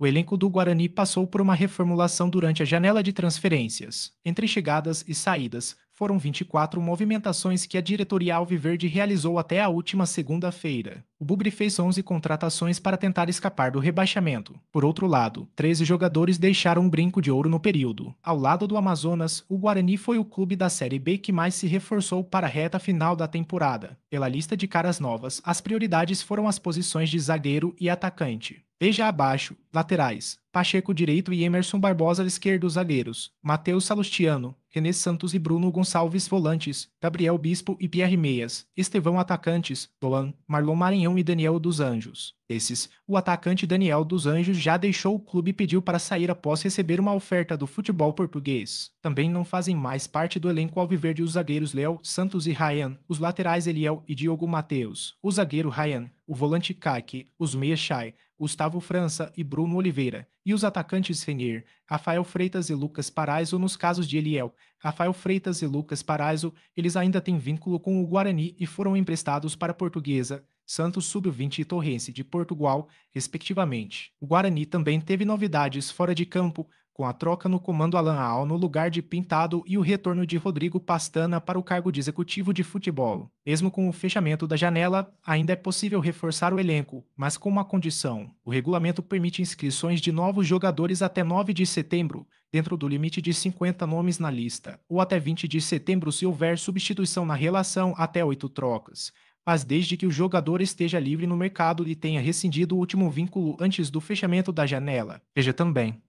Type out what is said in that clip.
O elenco do Guarani passou por uma reformulação durante a janela de transferências, entre chegadas e saídas, foram 24 movimentações que a diretoria Alviverde realizou até a última segunda-feira. O Bugre fez 11 contratações para tentar escapar do rebaixamento. Por outro lado, 13 jogadores deixaram um brinco de ouro no período. Ao lado do Amazonas, o Guarani foi o clube da Série B que mais se reforçou para a reta final da temporada. Pela lista de caras novas, as prioridades foram as posições de zagueiro e atacante. Veja abaixo, laterais, Pacheco direito e Emerson Barbosa esquerdo zagueiros, Matheus Salustiano, René Santos e Bruno Gonçalves volantes, Gabriel Bispo e Pierre Meias, Estevão atacantes, Doan, Marlon Maranhão e Daniel dos Anjos. Desses, o atacante Daniel dos Anjos já deixou o clube e pediu para sair após receber uma oferta do futebol português. Também não fazem mais parte do elenco alviverde os zagueiros Léo Santos e Ryan, os laterais Eliel e Diogo Mateus. O zagueiro Ryan o volante Kaique, os meias Chay, Gustavo França e Bruno Oliveira, e os atacantes Renier, Rafael Freitas e Lucas Paraiso nos casos de Eliel, Rafael Freitas e Lucas Paraiso, eles ainda têm vínculo com o Guarani e foram emprestados para a Portuguesa, Santos Sub-20 e Torrense de Portugal, respectivamente. O Guarani também teve novidades fora de campo, com a troca no comando Alan Al no lugar de Pintado e o retorno de Rodrigo Pastana para o cargo de executivo de futebol. Mesmo com o fechamento da janela, ainda é possível reforçar o elenco, mas com uma condição: o regulamento permite inscrições de novos jogadores até 9 de setembro, dentro do limite de 50 nomes na lista, ou até 20 de setembro se houver substituição na relação até 8 trocas mas desde que o jogador esteja livre no mercado e tenha rescindido o último vínculo antes do fechamento da janela. Veja também.